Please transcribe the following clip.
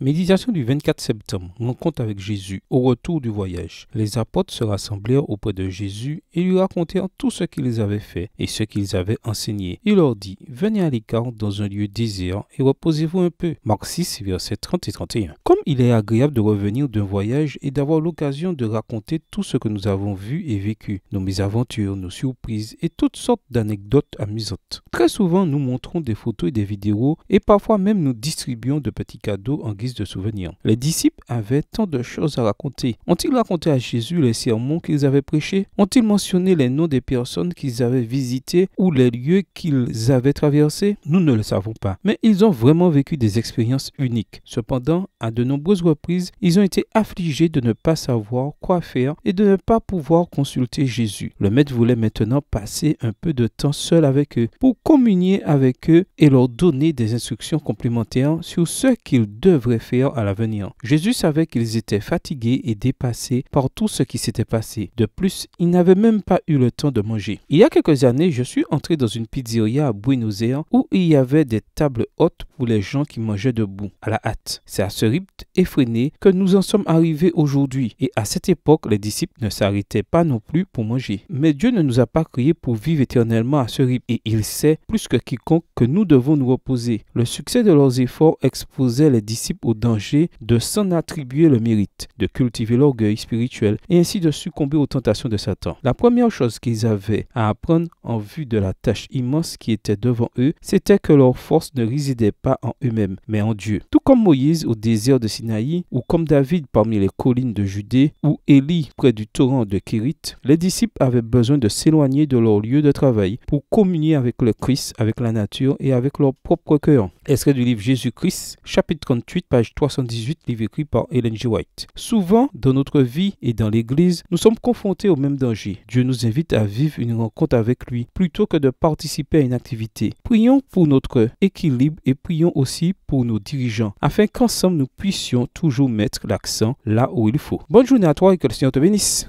Méditation du 24 septembre. Rencontre avec Jésus au retour du voyage. Les apôtres se rassemblèrent auprès de Jésus et lui racontèrent tout ce qu'ils avaient fait et ce qu'ils avaient enseigné. Il leur dit Venez à l'écart dans un lieu désert et reposez-vous un peu. Marc 6, versets 30 et 31. Comme il est agréable de revenir d'un voyage et d'avoir l'occasion de raconter tout ce que nous avons vu et vécu, nos mésaventures, nos surprises et toutes sortes d'anecdotes amusantes. Très souvent, nous montrons des photos et des vidéos et parfois même nous distribuons de petits cadeaux en guise de souvenirs. Les disciples avaient tant de choses à raconter. Ont-ils raconté à Jésus les sermons qu'ils avaient prêchés Ont-ils mentionné les noms des personnes qu'ils avaient visitées ou les lieux qu'ils avaient traversés Nous ne le savons pas. Mais ils ont vraiment vécu des expériences uniques. Cependant, à de nombreuses reprises, ils ont été affligés de ne pas savoir quoi faire et de ne pas pouvoir consulter Jésus. Le maître voulait maintenant passer un peu de temps seul avec eux pour communier avec eux et leur donner des instructions complémentaires sur ce qu'ils devraient à l'avenir. Jésus savait qu'ils étaient fatigués et dépassés par tout ce qui s'était passé. De plus, ils n'avaient même pas eu le temps de manger. Il y a quelques années, je suis entré dans une pizzeria à Buenos Aires où il y avait des tables hautes pour les gens qui mangeaient debout, à la hâte. C'est à ce rythme effréné que nous en sommes arrivés aujourd'hui. Et à cette époque, les disciples ne s'arrêtaient pas non plus pour manger. Mais Dieu ne nous a pas créés pour vivre éternellement à ce rythme. Et il sait, plus que quiconque, que nous devons nous reposer. Le succès de leurs efforts exposait les disciples au danger de s'en attribuer le mérite, de cultiver l'orgueil spirituel et ainsi de succomber aux tentations de Satan. La première chose qu'ils avaient à apprendre en vue de la tâche immense qui était devant eux, c'était que leur force ne résidait pas en eux-mêmes, mais en Dieu. Tout comme Moïse au désert de Sinaï, ou comme David parmi les collines de Judée, ou Élie près du torrent de Kérit, les disciples avaient besoin de s'éloigner de leur lieu de travail pour communier avec le Christ, avec la nature et avec leur propre cœur. Extrait du livre Jésus-Christ, chapitre 38, page 318, livre écrit par Ellen G. White. Souvent, dans notre vie et dans l'Église, nous sommes confrontés au même danger. Dieu nous invite à vivre une rencontre avec lui plutôt que de participer à une activité. Prions pour notre équilibre et prions aussi pour nos dirigeants, afin qu'ensemble nous puissions toujours mettre l'accent là où il faut. Bonne journée à toi et que le Seigneur te bénisse.